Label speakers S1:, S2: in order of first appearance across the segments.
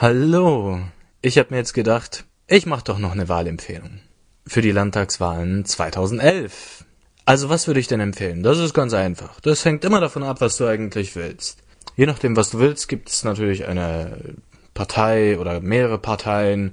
S1: Hallo, ich habe mir jetzt gedacht, ich mache doch noch eine Wahlempfehlung für die Landtagswahlen 2011. Also was würde ich denn empfehlen? Das ist ganz einfach. Das hängt immer davon ab, was du eigentlich willst. Je nachdem, was du willst, gibt es natürlich eine Partei oder mehrere Parteien,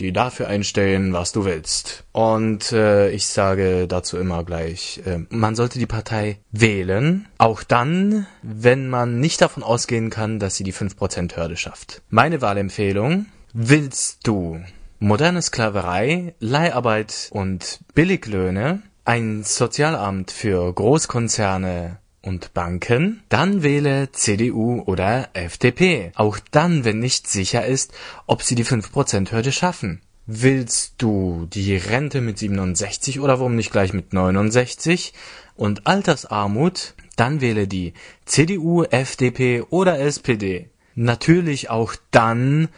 S1: die dafür einstellen, was du willst. Und äh, ich sage dazu immer gleich, äh, man sollte die Partei wählen, auch dann, wenn man nicht davon ausgehen kann, dass sie die 5%-Hürde schafft. Meine Wahlempfehlung, willst du moderne Sklaverei, Leiharbeit und Billiglöhne, ein Sozialamt für Großkonzerne, und Banken, dann wähle CDU oder FDP. Auch dann, wenn nicht sicher ist, ob sie die 5%-Hürde schaffen. Willst du die Rente mit 67 oder warum nicht gleich mit 69 und Altersarmut, dann wähle die CDU, FDP oder SPD. Natürlich auch dann,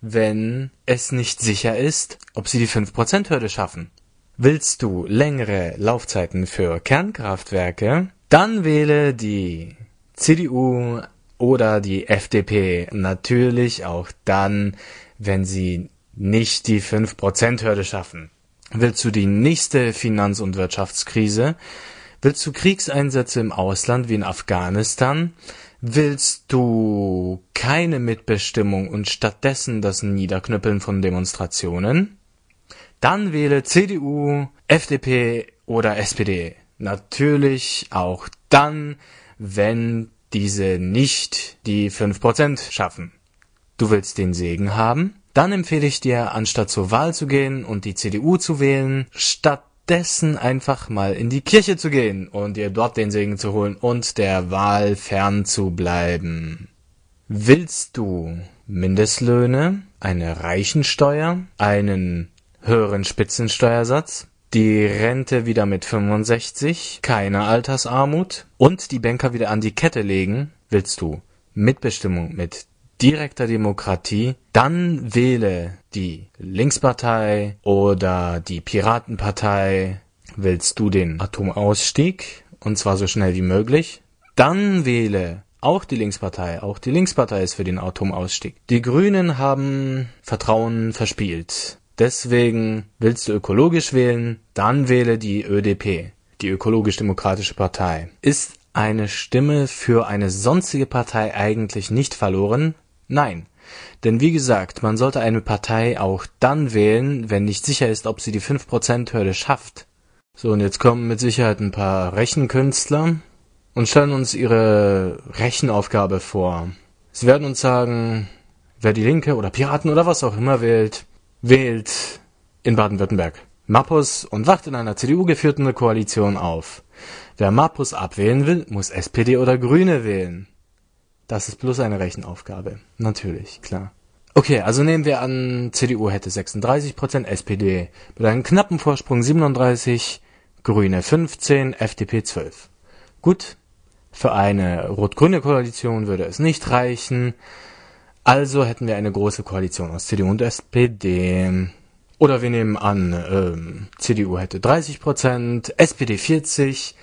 S1: wenn es nicht sicher ist, ob sie die 5%-Hürde schaffen. Willst du längere Laufzeiten für Kernkraftwerke, dann wähle die CDU oder die FDP natürlich auch dann, wenn sie nicht die 5%-Hürde schaffen. Willst du die nächste Finanz- und Wirtschaftskrise? Willst du Kriegseinsätze im Ausland wie in Afghanistan? Willst du keine Mitbestimmung und stattdessen das Niederknüppeln von Demonstrationen? Dann wähle CDU, FDP oder SPD. Natürlich auch dann, wenn diese nicht die 5% schaffen. Du willst den Segen haben? Dann empfehle ich dir, anstatt zur Wahl zu gehen und die CDU zu wählen, stattdessen einfach mal in die Kirche zu gehen und dir dort den Segen zu holen und der Wahl fern zu bleiben. Willst du Mindestlöhne, eine Reichensteuer, einen höheren Spitzensteuersatz, die Rente wieder mit 65, keine Altersarmut und die Banker wieder an die Kette legen, willst du Mitbestimmung mit direkter Demokratie, dann wähle die Linkspartei oder die Piratenpartei. Willst du den Atomausstieg und zwar so schnell wie möglich? Dann wähle auch die Linkspartei. Auch die Linkspartei ist für den Atomausstieg. Die Grünen haben Vertrauen verspielt. Deswegen willst du ökologisch wählen, dann wähle die ÖDP, die Ökologisch-Demokratische Partei. Ist eine Stimme für eine sonstige Partei eigentlich nicht verloren? Nein. Denn wie gesagt, man sollte eine Partei auch dann wählen, wenn nicht sicher ist, ob sie die 5%-Hürde schafft. So, und jetzt kommen mit Sicherheit ein paar Rechenkünstler und stellen uns ihre Rechenaufgabe vor. Sie werden uns sagen, wer die Linke oder Piraten oder was auch immer wählt, wählt in Baden-Württemberg Mappus und wacht in einer CDU-geführten Koalition auf. Wer Mappus abwählen will, muss SPD oder Grüne wählen. Das ist bloß eine Rechenaufgabe. Natürlich, klar. Okay, also nehmen wir an, CDU hätte 36%, SPD mit einem knappen Vorsprung 37, Grüne 15, FDP 12. Gut, für eine rot-grüne Koalition würde es nicht reichen. Also hätten wir eine große Koalition aus CDU und SPD. Oder wir nehmen an, ähm, CDU hätte 30 SPD 40,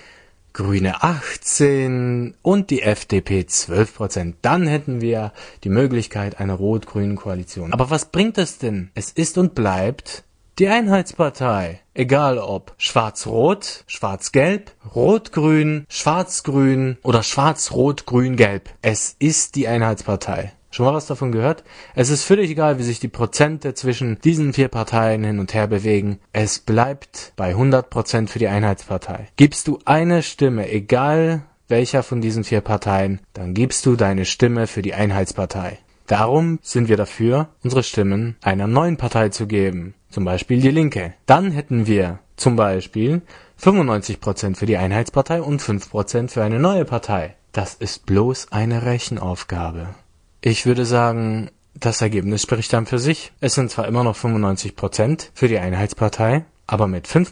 S1: Grüne 18 und die FDP 12 Dann hätten wir die Möglichkeit einer rot-grünen Koalition. Aber was bringt das denn? Es ist und bleibt die Einheitspartei. Egal ob schwarz-rot, schwarz-gelb, rot-grün, schwarz-grün oder schwarz-rot-grün-gelb. Es ist die Einheitspartei. Schon mal was davon gehört? Es ist völlig egal, wie sich die Prozente zwischen diesen vier Parteien hin und her bewegen. Es bleibt bei 100 für die Einheitspartei. Gibst du eine Stimme, egal welcher von diesen vier Parteien, dann gibst du deine Stimme für die Einheitspartei. Darum sind wir dafür, unsere Stimmen einer neuen Partei zu geben, zum Beispiel die Linke. Dann hätten wir zum Beispiel 95% für die Einheitspartei und 5% für eine neue Partei. Das ist bloß eine Rechenaufgabe. Ich würde sagen, das Ergebnis spricht dann für sich. Es sind zwar immer noch 95 für die Einheitspartei, aber mit 5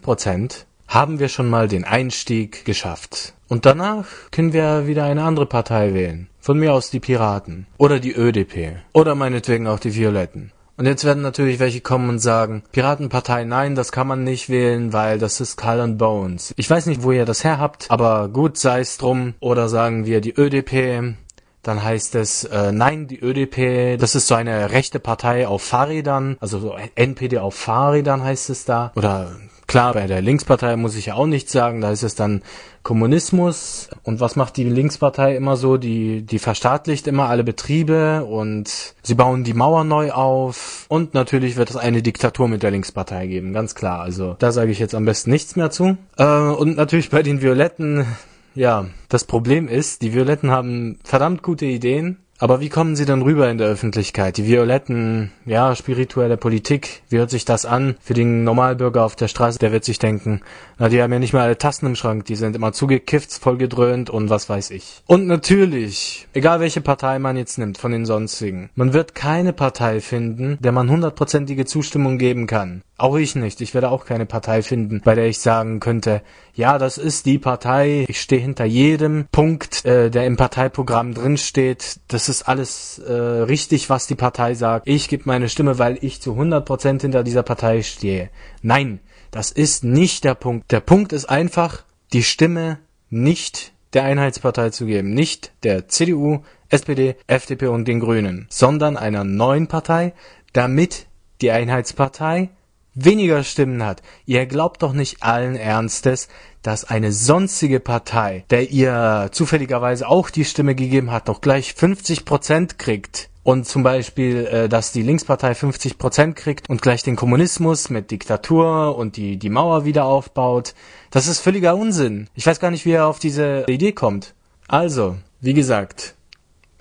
S1: haben wir schon mal den Einstieg geschafft. Und danach können wir wieder eine andere Partei wählen. Von mir aus die Piraten oder die ÖDP oder meinetwegen auch die Violetten. Und jetzt werden natürlich welche kommen und sagen, Piratenpartei, nein, das kann man nicht wählen, weil das ist Skull and Bones. Ich weiß nicht, wo ihr das her habt, aber gut, sei es drum. Oder sagen wir die ÖDP dann heißt es, äh, nein, die ÖDP, das ist so eine rechte Partei auf Fahrrädern, also so NPD auf Fahrrädern heißt es da. Oder klar, bei der Linkspartei muss ich ja auch nichts sagen, da ist es dann Kommunismus. Und was macht die Linkspartei immer so? Die, die verstaatlicht immer alle Betriebe und sie bauen die Mauer neu auf. Und natürlich wird es eine Diktatur mit der Linkspartei geben, ganz klar. Also da sage ich jetzt am besten nichts mehr zu. Äh, und natürlich bei den Violetten, ja, das Problem ist, die Violetten haben verdammt gute Ideen, aber wie kommen sie dann rüber in der Öffentlichkeit? Die Violetten, ja, spirituelle Politik, wie hört sich das an? Für den Normalbürger auf der Straße, der wird sich denken, na, die haben ja nicht mal alle Tassen im Schrank, die sind immer zugekifft, vollgedröhnt und was weiß ich. Und natürlich, egal welche Partei man jetzt nimmt von den sonstigen, man wird keine Partei finden, der man hundertprozentige Zustimmung geben kann. Auch ich nicht. Ich werde auch keine Partei finden, bei der ich sagen könnte, ja, das ist die Partei, ich stehe hinter jedem Punkt, äh, der im Parteiprogramm drinsteht. Das ist alles äh, richtig, was die Partei sagt. Ich gebe meine Stimme, weil ich zu 100% hinter dieser Partei stehe. Nein, das ist nicht der Punkt. Der Punkt ist einfach, die Stimme nicht der Einheitspartei zu geben, nicht der CDU, SPD, FDP und den Grünen, sondern einer neuen Partei, damit die Einheitspartei weniger Stimmen hat. Ihr glaubt doch nicht allen Ernstes, dass eine sonstige Partei, der ihr zufälligerweise auch die Stimme gegeben hat, doch gleich 50 Prozent kriegt. Und zum Beispiel, äh, dass die Linkspartei 50 Prozent kriegt und gleich den Kommunismus mit Diktatur und die, die Mauer wieder aufbaut. Das ist völliger Unsinn. Ich weiß gar nicht, wie er auf diese Idee kommt. Also, wie gesagt,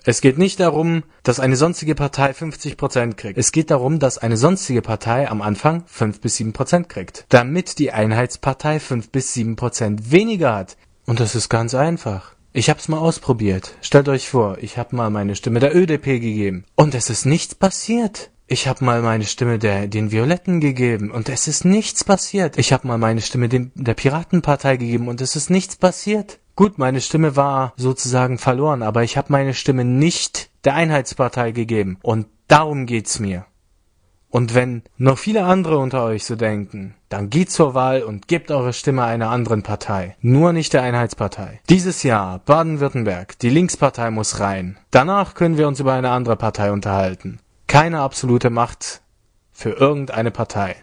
S1: es geht nicht darum, dass eine sonstige Partei 50 Prozent kriegt. Es geht darum, dass eine sonstige Partei am Anfang 5 bis 7 Prozent kriegt, damit die Einheitspartei 5 bis 7 Prozent weniger hat. Und das ist ganz einfach. Ich hab's mal ausprobiert. Stellt euch vor, ich hab mal meine Stimme der ÖDP gegeben. Und es ist nichts passiert. Ich hab mal meine Stimme der, den Violetten gegeben und es ist nichts passiert. Ich hab mal meine Stimme dem, der Piratenpartei gegeben und es ist nichts passiert. Gut, meine Stimme war sozusagen verloren, aber ich habe meine Stimme nicht der Einheitspartei gegeben. Und darum geht's mir. Und wenn noch viele andere unter euch so denken, dann geht zur Wahl und gebt eure Stimme einer anderen Partei. Nur nicht der Einheitspartei. Dieses Jahr Baden-Württemberg. Die Linkspartei muss rein. Danach können wir uns über eine andere Partei unterhalten. Keine absolute Macht für irgendeine Partei.